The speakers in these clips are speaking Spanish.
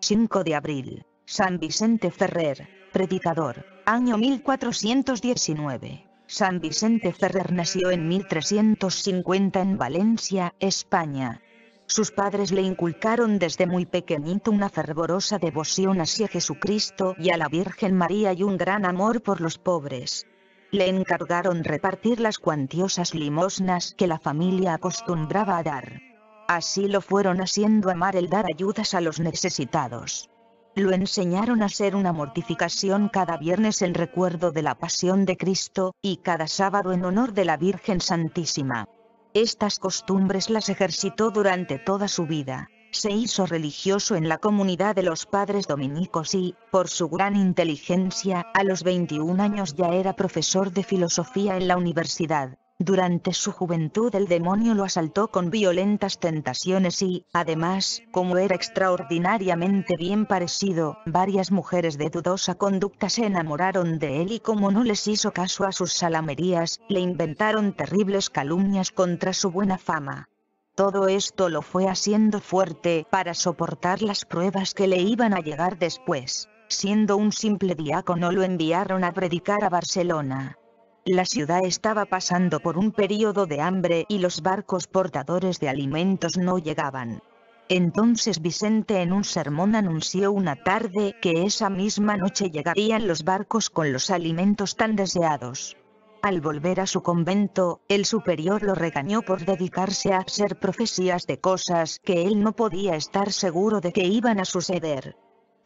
5 de abril. San Vicente Ferrer, predicador, año 1419. San Vicente Ferrer nació en 1350 en Valencia, España. Sus padres le inculcaron desde muy pequeñito una fervorosa devoción hacia Jesucristo y a la Virgen María y un gran amor por los pobres. Le encargaron repartir las cuantiosas limosnas que la familia acostumbraba a dar. Así lo fueron haciendo amar el dar ayudas a los necesitados. Lo enseñaron a hacer una mortificación cada viernes en recuerdo de la pasión de Cristo, y cada sábado en honor de la Virgen Santísima. Estas costumbres las ejercitó durante toda su vida. Se hizo religioso en la comunidad de los padres dominicos y, por su gran inteligencia, a los 21 años ya era profesor de filosofía en la universidad. Durante su juventud el demonio lo asaltó con violentas tentaciones y, además, como era extraordinariamente bien parecido, varias mujeres de dudosa conducta se enamoraron de él y como no les hizo caso a sus salamerías, le inventaron terribles calumnias contra su buena fama. Todo esto lo fue haciendo fuerte para soportar las pruebas que le iban a llegar después. Siendo un simple diácono lo enviaron a predicar a Barcelona. La ciudad estaba pasando por un período de hambre y los barcos portadores de alimentos no llegaban. Entonces Vicente en un sermón anunció una tarde que esa misma noche llegarían los barcos con los alimentos tan deseados. Al volver a su convento, el superior lo regañó por dedicarse a hacer profecías de cosas que él no podía estar seguro de que iban a suceder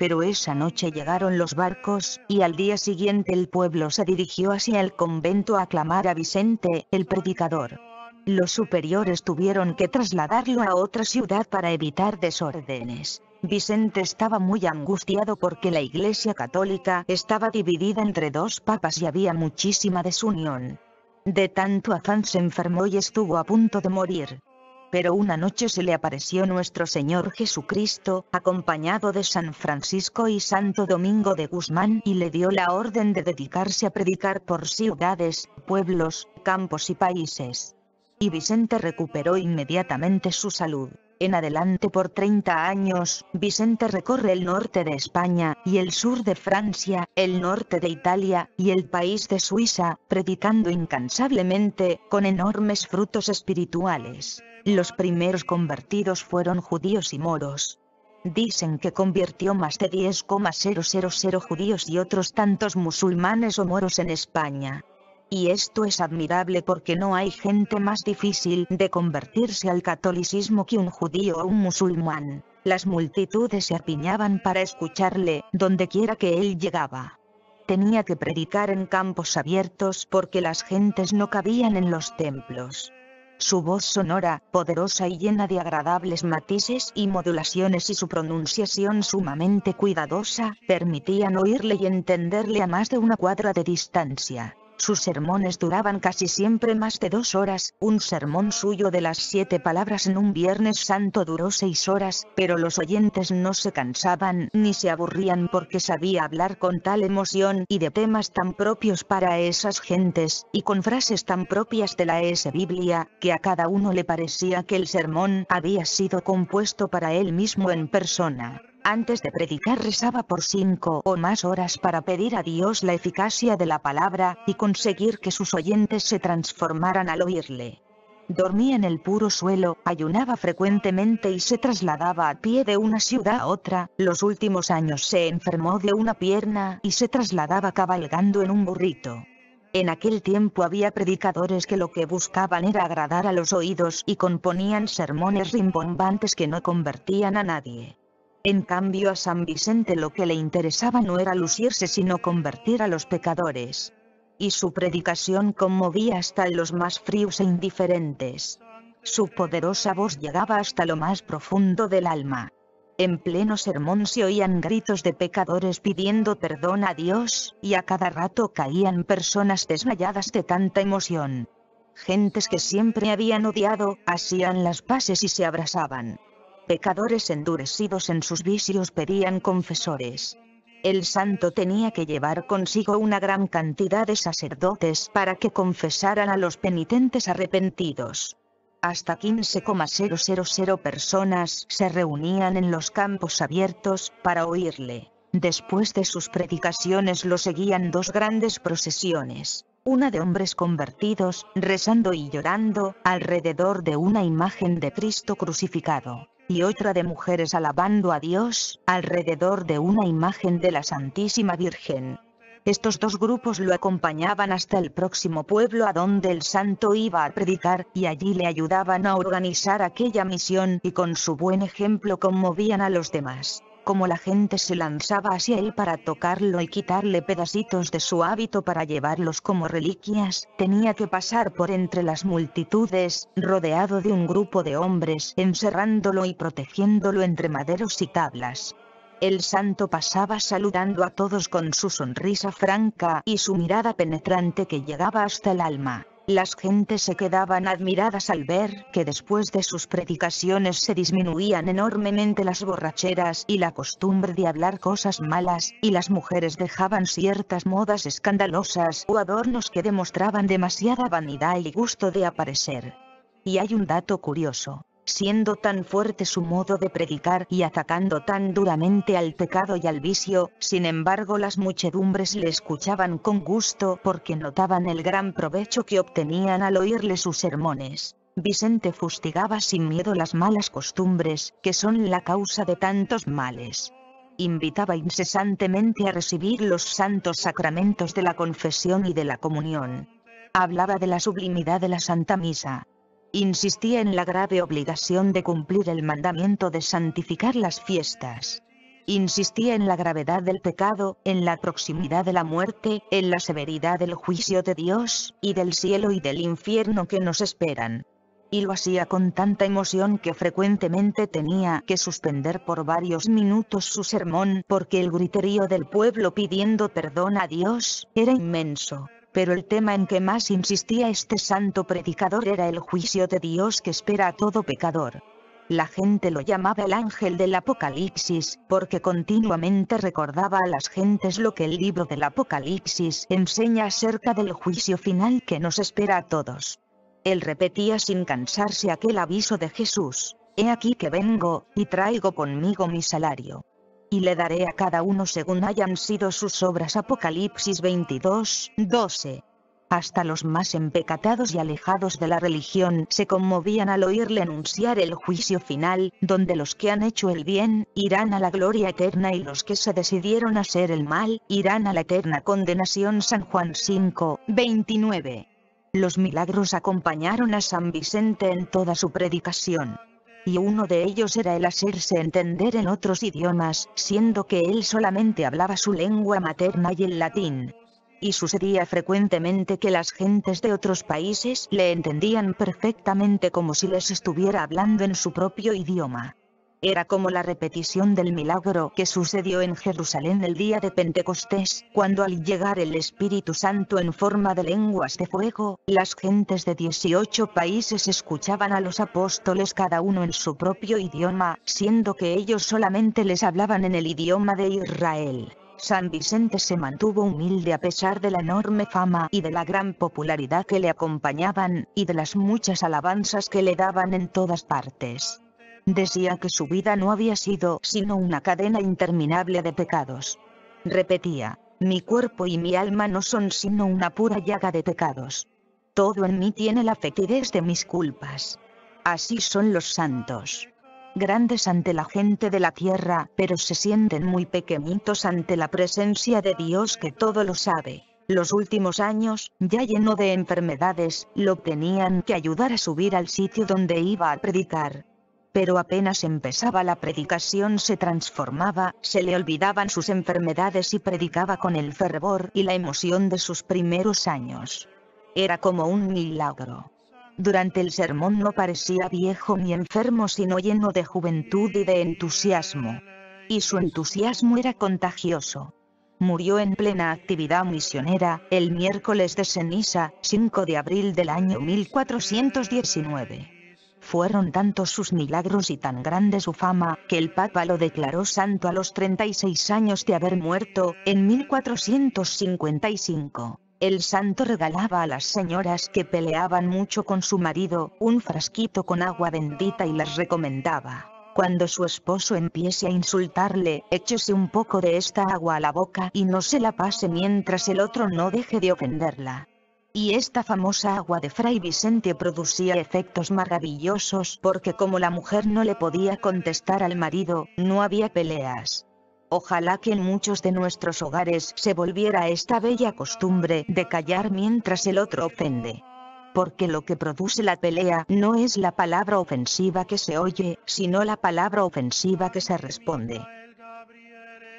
pero esa noche llegaron los barcos, y al día siguiente el pueblo se dirigió hacia el convento a clamar a Vicente, el predicador. Los superiores tuvieron que trasladarlo a otra ciudad para evitar desórdenes. Vicente estaba muy angustiado porque la Iglesia Católica estaba dividida entre dos papas y había muchísima desunión. De tanto afán se enfermó y estuvo a punto de morir pero una noche se le apareció nuestro Señor Jesucristo, acompañado de San Francisco y Santo Domingo de Guzmán y le dio la orden de dedicarse a predicar por ciudades, pueblos, campos y países. Y Vicente recuperó inmediatamente su salud. En adelante por 30 años, Vicente recorre el norte de España, y el sur de Francia, el norte de Italia, y el país de Suiza, predicando incansablemente, con enormes frutos espirituales. Los primeros convertidos fueron judíos y moros. Dicen que convirtió más de 10,000 judíos y otros tantos musulmanes o moros en España. Y esto es admirable porque no hay gente más difícil de convertirse al catolicismo que un judío o un musulmán. Las multitudes se apiñaban para escucharle, quiera que él llegaba tenía que predicar en campos abiertos porque las gentes no cabían en los templos. Su voz sonora, poderosa y llena de agradables matices y modulaciones y su pronunciación sumamente cuidadosa, permitían oírle y entenderle a más de una cuadra de distancia. Sus sermones duraban casi siempre más de dos horas, un sermón suyo de las siete palabras en un Viernes Santo duró seis horas, pero los oyentes no se cansaban ni se aburrían porque sabía hablar con tal emoción y de temas tan propios para esas gentes, y con frases tan propias de la S Biblia, que a cada uno le parecía que el sermón había sido compuesto para él mismo en persona. Antes de predicar rezaba por cinco o más horas para pedir a Dios la eficacia de la palabra, y conseguir que sus oyentes se transformaran al oírle. Dormía en el puro suelo, ayunaba frecuentemente y se trasladaba a pie de una ciudad a otra, los últimos años se enfermó de una pierna y se trasladaba cabalgando en un burrito. En aquel tiempo había predicadores que lo que buscaban era agradar a los oídos y componían sermones rimbombantes que no convertían a nadie. En cambio a San Vicente lo que le interesaba no era lucirse sino convertir a los pecadores. Y su predicación conmovía hasta los más fríos e indiferentes. Su poderosa voz llegaba hasta lo más profundo del alma. En pleno sermón se oían gritos de pecadores pidiendo perdón a Dios, y a cada rato caían personas desmayadas de tanta emoción. Gentes que siempre habían odiado, hacían las paces y se abrazaban. Pecadores endurecidos en sus vicios pedían confesores. El santo tenía que llevar consigo una gran cantidad de sacerdotes para que confesaran a los penitentes arrepentidos. Hasta 15,000 personas se reunían en los campos abiertos para oírle. Después de sus predicaciones lo seguían dos grandes procesiones, una de hombres convertidos, rezando y llorando, alrededor de una imagen de Cristo crucificado y otra de mujeres alabando a Dios, alrededor de una imagen de la Santísima Virgen. Estos dos grupos lo acompañaban hasta el próximo pueblo a donde el santo iba a predicar, y allí le ayudaban a organizar aquella misión y con su buen ejemplo conmovían a los demás como la gente se lanzaba hacia él para tocarlo y quitarle pedacitos de su hábito para llevarlos como reliquias, tenía que pasar por entre las multitudes, rodeado de un grupo de hombres, encerrándolo y protegiéndolo entre maderos y tablas. El santo pasaba saludando a todos con su sonrisa franca y su mirada penetrante que llegaba hasta el alma. Las gentes se quedaban admiradas al ver que después de sus predicaciones se disminuían enormemente las borracheras y la costumbre de hablar cosas malas, y las mujeres dejaban ciertas modas escandalosas o adornos que demostraban demasiada vanidad y gusto de aparecer. Y hay un dato curioso siendo tan fuerte su modo de predicar y atacando tan duramente al pecado y al vicio, sin embargo las muchedumbres le escuchaban con gusto porque notaban el gran provecho que obtenían al oírle sus sermones. Vicente fustigaba sin miedo las malas costumbres, que son la causa de tantos males invitaba incesantemente a recibir los santos sacramentos de la confesión y de la comunión. Hablaba de la sublimidad de la Santa Misa, insistía en la grave obligación de cumplir el mandamiento de santificar las fiestas. Insistía en la gravedad del pecado, en la proximidad de la muerte, en la severidad del juicio de Dios, y del cielo y del infierno que nos esperan. Y lo hacía con tanta emoción que frecuentemente tenía que suspender por varios minutos su sermón porque el griterío del pueblo pidiendo perdón a Dios era inmenso pero el tema en que más insistía este santo predicador era el juicio de Dios que espera a todo pecador. La gente lo llamaba el ángel del Apocalipsis, porque continuamente recordaba a las gentes lo que el libro del Apocalipsis enseña acerca del juicio final que nos espera a todos. Él repetía sin cansarse aquel aviso de Jesús, He aquí que vengo, y traigo conmigo mi salario y le daré a cada uno según hayan sido sus obras. Apocalipsis 22, 12. Hasta los más empecatados y alejados de la religión se conmovían al oírle anunciar el juicio final, donde los que han hecho el bien, irán a la gloria eterna y los que se decidieron a hacer el mal, irán a la eterna condenación. San Juan 5, 29. Los milagros acompañaron a San Vicente en toda su predicación y uno de ellos era el hacerse entender en otros idiomas, siendo que él solamente hablaba su lengua materna y el latín. Y sucedía frecuentemente que las gentes de otros países le entendían perfectamente como si les estuviera hablando en su propio idioma. Era como la repetición del milagro que sucedió en Jerusalén el día de Pentecostés, cuando al llegar el Espíritu Santo en forma de lenguas de fuego, las gentes de 18 países escuchaban a los apóstoles cada uno en su propio idioma, siendo que ellos solamente les hablaban en el idioma de Israel. San Vicente se mantuvo humilde a pesar de la enorme fama y de la gran popularidad que le acompañaban, y de las muchas alabanzas que le daban en todas partes. Decía que su vida no había sido sino una cadena interminable de pecados. Repetía, mi cuerpo y mi alma no son sino una pura llaga de pecados. Todo en mí tiene la fetidez de mis culpas. Así son los santos. Grandes ante la gente de la tierra, pero se sienten muy pequeñitos ante la presencia de Dios que todo lo sabe. Los últimos años, ya lleno de enfermedades, lo tenían que ayudar a subir al sitio donde iba a predicar pero apenas empezaba la predicación se transformaba, se le olvidaban sus enfermedades y predicaba con el fervor y la emoción de sus primeros años. Era como un milagro. Durante el sermón no parecía viejo ni enfermo sino lleno de juventud y de entusiasmo. Y su entusiasmo era contagioso. Murió en plena actividad misionera, el miércoles de ceniza, 5 de abril del año 1419. Fueron tantos sus milagros y tan grande su fama, que el Papa lo declaró santo a los 36 años de haber muerto, en 1455. El santo regalaba a las señoras que peleaban mucho con su marido, un frasquito con agua bendita y las recomendaba. Cuando su esposo empiece a insultarle, échese un poco de esta agua a la boca y no se la pase mientras el otro no deje de ofenderla. Y esta famosa agua de Fray Vicente producía efectos maravillosos porque como la mujer no le podía contestar al marido, no había peleas. Ojalá que en muchos de nuestros hogares se volviera esta bella costumbre de callar mientras el otro ofende. Porque lo que produce la pelea no es la palabra ofensiva que se oye, sino la palabra ofensiva que se responde.